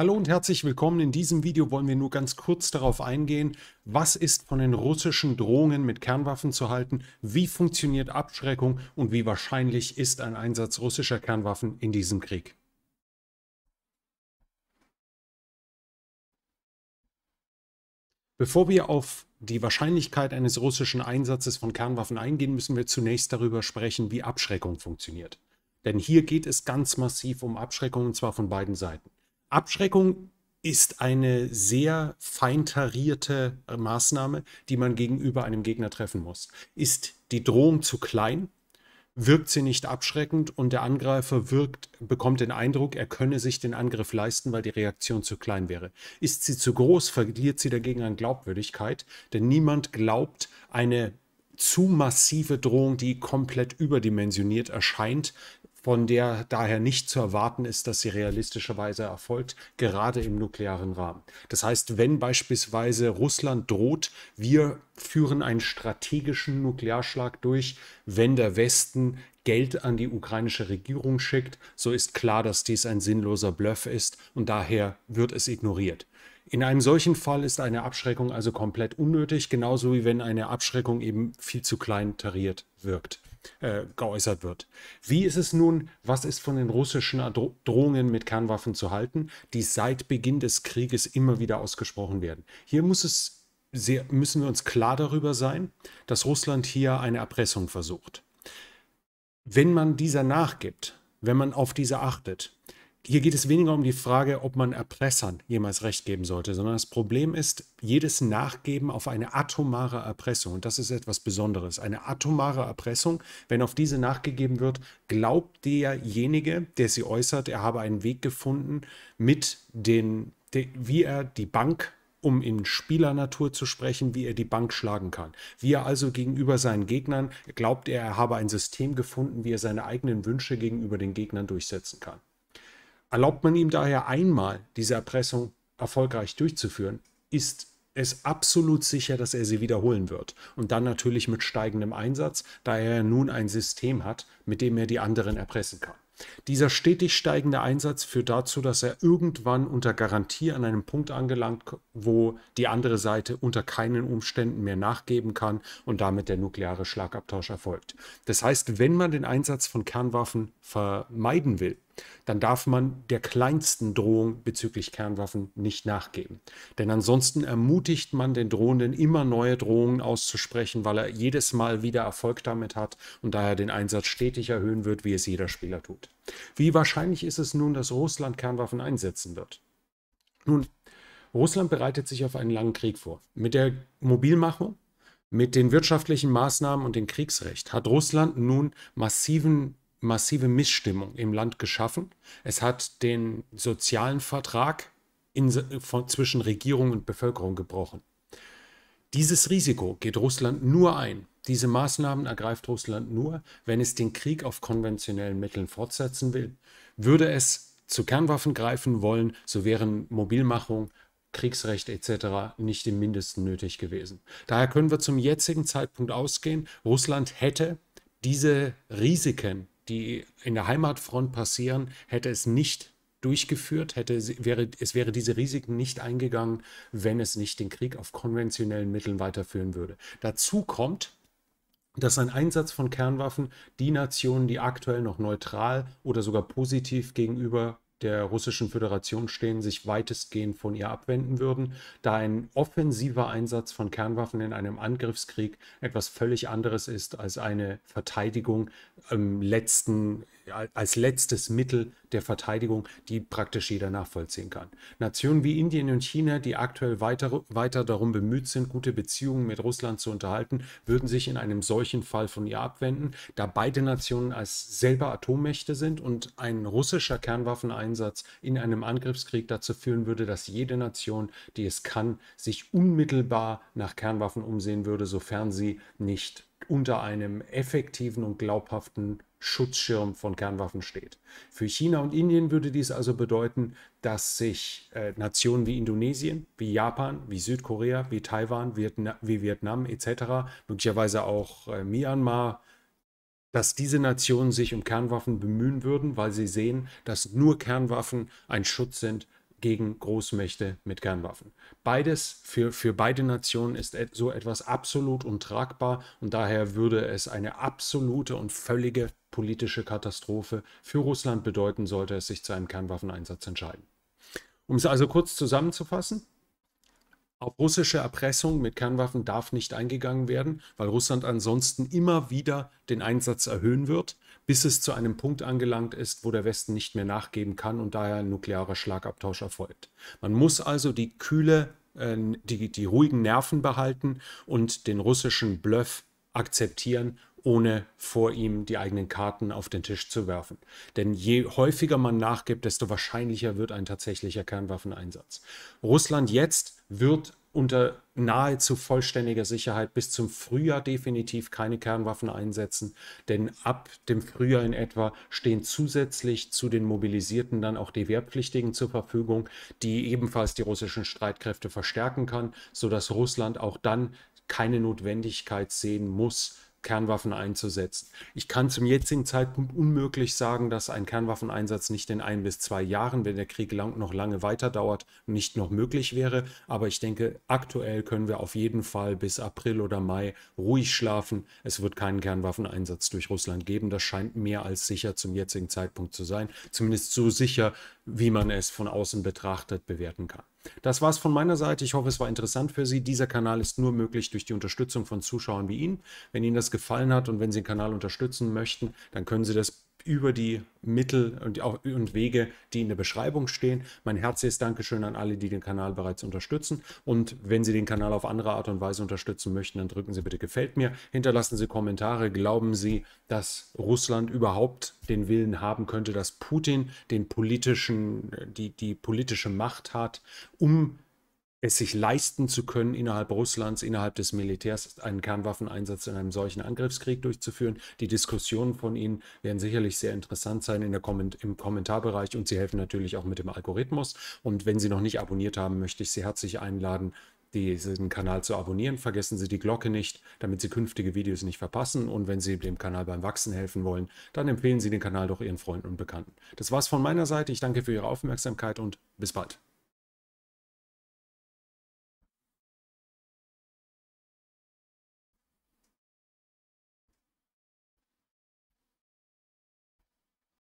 Hallo und herzlich willkommen. In diesem Video wollen wir nur ganz kurz darauf eingehen, was ist von den russischen Drohungen mit Kernwaffen zu halten, wie funktioniert Abschreckung und wie wahrscheinlich ist ein Einsatz russischer Kernwaffen in diesem Krieg. Bevor wir auf die Wahrscheinlichkeit eines russischen Einsatzes von Kernwaffen eingehen, müssen wir zunächst darüber sprechen, wie Abschreckung funktioniert. Denn hier geht es ganz massiv um Abschreckung und zwar von beiden Seiten. Abschreckung ist eine sehr feintarierte Maßnahme, die man gegenüber einem Gegner treffen muss. Ist die Drohung zu klein, wirkt sie nicht abschreckend und der Angreifer wirkt, bekommt den Eindruck, er könne sich den Angriff leisten, weil die Reaktion zu klein wäre. Ist sie zu groß, verliert sie dagegen an Glaubwürdigkeit, denn niemand glaubt eine zu massive Drohung, die komplett überdimensioniert erscheint, von der daher nicht zu erwarten ist, dass sie realistischerweise erfolgt, gerade im nuklearen Rahmen. Das heißt, wenn beispielsweise Russland droht, wir führen einen strategischen Nuklearschlag durch, wenn der Westen Geld an die ukrainische Regierung schickt, so ist klar, dass dies ein sinnloser Bluff ist und daher wird es ignoriert. In einem solchen Fall ist eine Abschreckung also komplett unnötig, genauso wie wenn eine Abschreckung eben viel zu klein tariert wirkt. Äh, geäußert wird. Wie ist es nun, was ist von den russischen Drohungen mit Kernwaffen zu halten, die seit Beginn des Krieges immer wieder ausgesprochen werden? Hier muss es sehr, müssen wir uns klar darüber sein, dass Russland hier eine Erpressung versucht. Wenn man dieser nachgibt, wenn man auf diese achtet, hier geht es weniger um die Frage, ob man Erpressern jemals Recht geben sollte, sondern das Problem ist jedes Nachgeben auf eine atomare Erpressung. Und das ist etwas Besonderes. Eine atomare Erpressung, wenn auf diese nachgegeben wird, glaubt derjenige, der sie äußert, er habe einen Weg gefunden, mit den, de, wie er die Bank um in Spielernatur zu sprechen, wie er die Bank schlagen kann. Wie er also gegenüber seinen Gegnern glaubt, er, er habe ein System gefunden, wie er seine eigenen Wünsche gegenüber den Gegnern durchsetzen kann. Erlaubt man ihm daher einmal, diese Erpressung erfolgreich durchzuführen, ist es absolut sicher, dass er sie wiederholen wird. Und dann natürlich mit steigendem Einsatz, da er nun ein System hat, mit dem er die anderen erpressen kann. Dieser stetig steigende Einsatz führt dazu, dass er irgendwann unter Garantie an einem Punkt angelangt, wo die andere Seite unter keinen Umständen mehr nachgeben kann und damit der nukleare Schlagabtausch erfolgt. Das heißt, wenn man den Einsatz von Kernwaffen vermeiden will, dann darf man der kleinsten Drohung bezüglich Kernwaffen nicht nachgeben. Denn ansonsten ermutigt man den Drohenden immer neue Drohungen auszusprechen, weil er jedes Mal wieder Erfolg damit hat und daher den Einsatz stetig erhöhen wird, wie es jeder Spieler tut. Wie wahrscheinlich ist es nun, dass Russland Kernwaffen einsetzen wird? Nun, Russland bereitet sich auf einen langen Krieg vor. Mit der Mobilmachung, mit den wirtschaftlichen Maßnahmen und dem Kriegsrecht hat Russland nun massiven massive Missstimmung im Land geschaffen. Es hat den sozialen Vertrag in, von, zwischen Regierung und Bevölkerung gebrochen. Dieses Risiko geht Russland nur ein. Diese Maßnahmen ergreift Russland nur, wenn es den Krieg auf konventionellen Mitteln fortsetzen will. Würde es zu Kernwaffen greifen wollen, so wären Mobilmachung, Kriegsrecht etc. nicht im mindesten nötig gewesen. Daher können wir zum jetzigen Zeitpunkt ausgehen, Russland hätte diese Risiken die in der Heimatfront passieren, hätte es nicht durchgeführt, hätte, wäre, es wäre diese Risiken nicht eingegangen, wenn es nicht den Krieg auf konventionellen Mitteln weiterführen würde. Dazu kommt, dass ein Einsatz von Kernwaffen die Nationen, die aktuell noch neutral oder sogar positiv gegenüber der Russischen Föderation stehen, sich weitestgehend von ihr abwenden würden, da ein offensiver Einsatz von Kernwaffen in einem Angriffskrieg etwas völlig anderes ist als eine Verteidigung im ähm, letzten, als letztes Mittel der Verteidigung, die praktisch jeder nachvollziehen kann. Nationen wie Indien und China, die aktuell weiter, weiter darum bemüht sind, gute Beziehungen mit Russland zu unterhalten, würden sich in einem solchen Fall von ihr abwenden, da beide Nationen als selber Atommächte sind und ein russischer Kernwaffeneinsatz Einsatz in einem Angriffskrieg dazu führen würde, dass jede Nation, die es kann, sich unmittelbar nach Kernwaffen umsehen würde, sofern sie nicht unter einem effektiven und glaubhaften Schutzschirm von Kernwaffen steht. Für China und Indien würde dies also bedeuten, dass sich äh, Nationen wie Indonesien, wie Japan, wie Südkorea, wie Taiwan, Vietna wie Vietnam etc., möglicherweise auch äh, Myanmar, dass diese Nationen sich um Kernwaffen bemühen würden, weil sie sehen, dass nur Kernwaffen ein Schutz sind gegen Großmächte mit Kernwaffen. Beides für, für beide Nationen ist so etwas absolut untragbar und daher würde es eine absolute und völlige politische Katastrophe für Russland bedeuten, sollte es sich zu einem Kernwaffeneinsatz entscheiden. Um es also kurz zusammenzufassen, auf russische Erpressung mit Kernwaffen darf nicht eingegangen werden, weil Russland ansonsten immer wieder den Einsatz erhöhen wird, bis es zu einem Punkt angelangt ist, wo der Westen nicht mehr nachgeben kann und daher ein nuklearer Schlagabtausch erfolgt. Man muss also die kühle, äh, die, die ruhigen Nerven behalten und den russischen Bluff akzeptieren ohne vor ihm die eigenen Karten auf den Tisch zu werfen. Denn je häufiger man nachgibt, desto wahrscheinlicher wird ein tatsächlicher Kernwaffeneinsatz. Russland jetzt wird unter nahezu vollständiger Sicherheit bis zum Frühjahr definitiv keine Kernwaffen einsetzen, denn ab dem Frühjahr in etwa stehen zusätzlich zu den Mobilisierten dann auch die Wehrpflichtigen zur Verfügung, die ebenfalls die russischen Streitkräfte verstärken kann, sodass Russland auch dann keine Notwendigkeit sehen muss, Kernwaffen einzusetzen. Ich kann zum jetzigen Zeitpunkt unmöglich sagen, dass ein Kernwaffeneinsatz nicht in ein bis zwei Jahren, wenn der Krieg lang, noch lange weiter dauert, nicht noch möglich wäre. Aber ich denke, aktuell können wir auf jeden Fall bis April oder Mai ruhig schlafen. Es wird keinen Kernwaffeneinsatz durch Russland geben. Das scheint mehr als sicher zum jetzigen Zeitpunkt zu sein. Zumindest so sicher, wie man es von außen betrachtet, bewerten kann. Das war's von meiner Seite. Ich hoffe, es war interessant für Sie. Dieser Kanal ist nur möglich durch die Unterstützung von Zuschauern wie Ihnen. Wenn Ihnen das gefallen hat und wenn Sie den Kanal unterstützen möchten, dann können Sie das über die Mittel und, auch, und Wege, die in der Beschreibung stehen. Mein herzliches Dankeschön an alle, die den Kanal bereits unterstützen. Und wenn Sie den Kanal auf andere Art und Weise unterstützen möchten, dann drücken Sie bitte Gefällt mir, hinterlassen Sie Kommentare. Glauben Sie, dass Russland überhaupt den Willen haben könnte, dass Putin den politischen, die, die politische Macht hat, um es sich leisten zu können, innerhalb Russlands, innerhalb des Militärs einen Kernwaffeneinsatz in einem solchen Angriffskrieg durchzuführen. Die Diskussionen von Ihnen werden sicherlich sehr interessant sein in der Komment im Kommentarbereich und Sie helfen natürlich auch mit dem Algorithmus. Und wenn Sie noch nicht abonniert haben, möchte ich Sie herzlich einladen, diesen Kanal zu abonnieren. Vergessen Sie die Glocke nicht, damit Sie künftige Videos nicht verpassen. Und wenn Sie dem Kanal beim Wachsen helfen wollen, dann empfehlen Sie den Kanal doch Ihren Freunden und Bekannten. Das war's von meiner Seite. Ich danke für Ihre Aufmerksamkeit und bis bald.